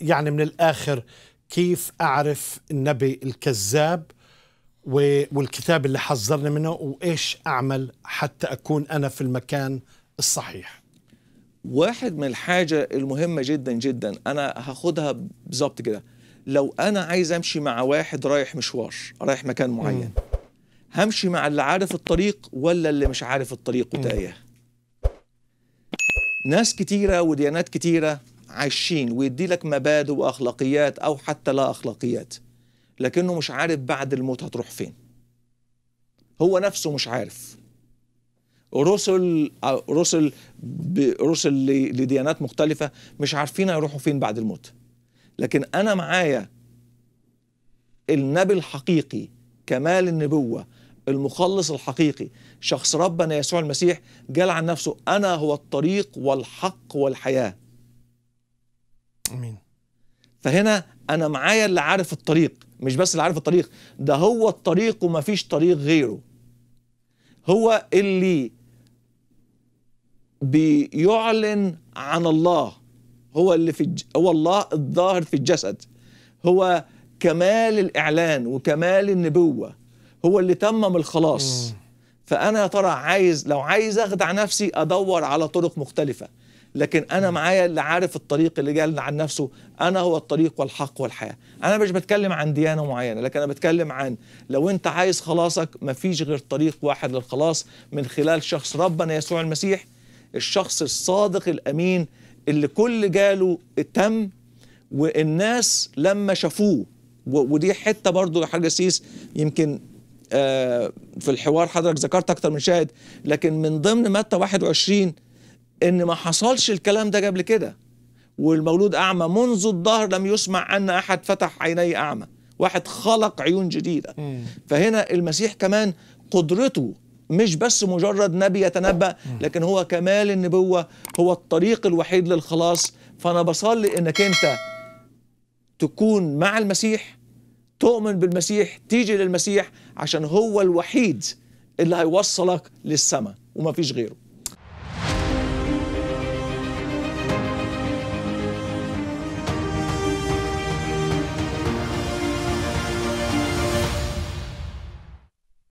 يعني من الآخر كيف أعرف النبي الكذاب والكتاب اللي حذرني منه وإيش أعمل حتى أكون أنا في المكان الصحيح واحد من الحاجة المهمة جدا جدا أنا هاخدها بالظبط كده لو أنا عايز أمشي مع واحد رايح مشوار رايح مكان معين م. همشي مع اللي عارف الطريق ولا اللي مش عارف الطريق وتايه ناس كتيرة وديانات كتيرة عايشين ويدي لك مبادئ واخلاقيات او حتى لا اخلاقيات لكنه مش عارف بعد الموت هتروح فين هو نفسه مش عارف رسل رسل رسل لديانات مختلفه مش عارفين هيروحوا فين بعد الموت لكن انا معايا النبي الحقيقي كمال النبوه المخلص الحقيقي شخص ربنا يسوع المسيح قال عن نفسه انا هو الطريق والحق والحياه امين فهنا انا معايا اللي عارف الطريق مش بس اللي عارف الطريق ده هو الطريق ومفيش طريق غيره هو اللي بيعلن عن الله هو اللي في الج... هو الله الظاهر في الجسد هو كمال الاعلان وكمال النبوه هو اللي تمم الخلاص فانا يا ترى عايز لو عايز اخدع نفسي ادور على طرق مختلفه لكن انا معايا اللي عارف الطريق اللي قال عن نفسه انا هو الطريق والحق والحياه انا مش بتكلم عن ديانه معينه لكن انا بتكلم عن لو انت عايز خلاصك ما فيش غير طريق واحد للخلاص من خلال شخص ربنا يسوع المسيح الشخص الصادق الامين اللي كل جاله تم والناس لما شافوه ودي حته برضو يا حاج سيس يمكن آه، في الحوار حضرتك ذكرت اكتر من شاهد لكن من ضمن متى 21 ان ما حصلش الكلام ده قبل كده والمولود اعمى منذ الظهر لم يسمع ان احد فتح عيني اعمى واحد خلق عيون جديده فهنا المسيح كمان قدرته مش بس مجرد نبي يتنبأ لكن هو كمال النبوة هو الطريق الوحيد للخلاص فأنا بصلي إنك أنت تكون مع المسيح تؤمن بالمسيح تيجي للمسيح عشان هو الوحيد اللي هيوصلك للسماء وما فيش غيره